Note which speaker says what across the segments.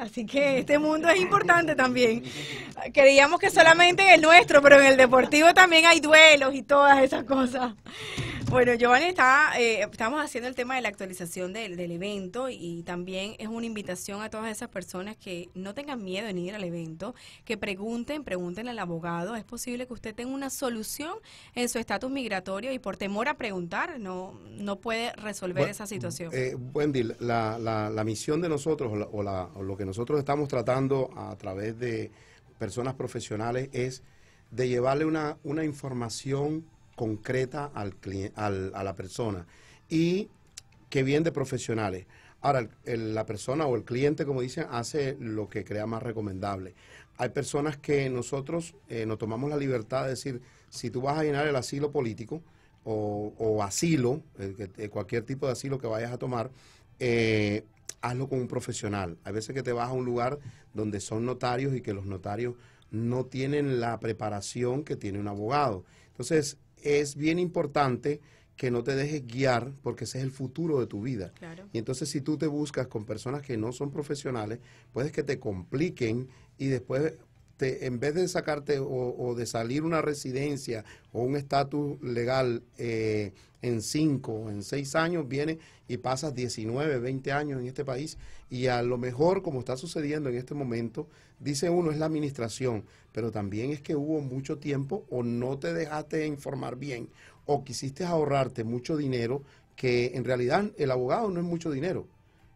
Speaker 1: Así que este mundo es importante también. Creíamos que solamente en el nuestro, pero en el deportivo también hay duelos y todas esas cosas. Bueno, Giovanni, está, eh, estamos haciendo el tema de la actualización del, del, evento y también es una invitación a todas esas personas que no tengan miedo en ir al evento, que pregunten, pregunten al abogado. Es posible que usted tenga una solución en su estatus migratorio y por temor a preguntar no, no puede resolver esa situación. Eh,
Speaker 2: Wendy, la, la, misión de nosotros o, lo que nosotros estamos tratando a través de personas profesionales es de llevarle una, una información concreta al cliente, al, a la persona y que viene de profesionales. Ahora, la persona o el cliente, como dicen, hace lo que crea más recomendable. Hay personas que nosotros eh, nos tomamos la libertad de decir, si tú vas a llenar el asilo político o, asilo, eh, cualquier tipo de asilo que vayas a tomar, eh, hazlo con un profesional. Hay veces que te vas a un lugar donde son notarios y que los notarios no tienen la preparación que tiene un abogado. Entonces, es bien importante que no te dejes guiar porque ese es el futuro de tu vida. Y entonces si tú te buscas con personas que no son profesionales, puedes que te compliquen y después este, en vez de sacarte o, de salir una residencia o un estatus legal eh, en cinco o en seis años, viene y pasas 19, 20 años en este país y a lo mejor, como está sucediendo en este momento, dice uno, es la administración, pero también es que hubo mucho tiempo o no te dejaste informar bien o quisiste ahorrarte mucho dinero que en realidad el abogado no es mucho dinero.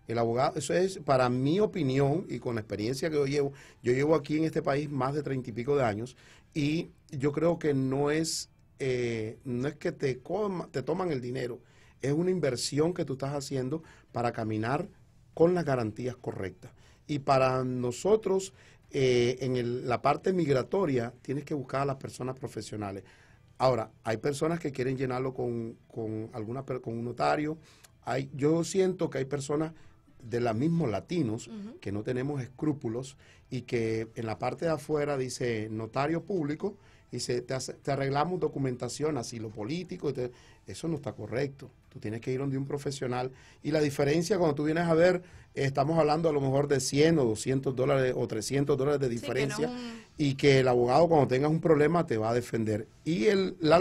Speaker 2: El abogado, eso es, para mi opinión y con la experiencia que yo llevo, yo llevo aquí en este país más de treinta y pico de años y yo creo que no es, eh, no es que te, toman el dinero, es una inversión que tú estás haciendo para caminar con las garantías correctas. Y para nosotros, eh, en la parte migratoria, tienes que buscar a las personas profesionales. Ahora, hay personas que quieren llenarlo con, con, con un notario. Hay, yo siento que hay personas de los mismos latinos, que no tenemos escrúpulos y que en la parte de afuera dice notario público dice, te, arreglamos documentación, así lo político, eso no está correcto. Tú tienes que ir donde un profesional. Y la diferencia cuando tú vienes a ver, estamos hablando a lo mejor de 100 o 200 dólares o 300 dólares de diferencia. Y que el abogado cuando tengas un problema te va a defender. Y la,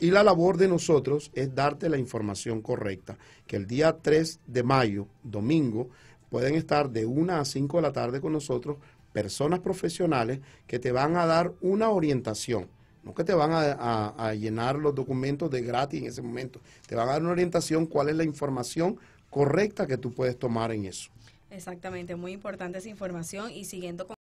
Speaker 2: y la labor de nosotros es darte la información correcta. Que el día 3 de mayo, domingo, pueden estar de 1 a 5 de la tarde con nosotros personas profesionales que te van a dar una orientación. No que te van a, llenar los documentos de gratis en ese momento. Te van a dar una orientación cuál es la información correcta que tú puedes tomar en eso.
Speaker 1: Exactamente, muy importante esa información y siguiendo con...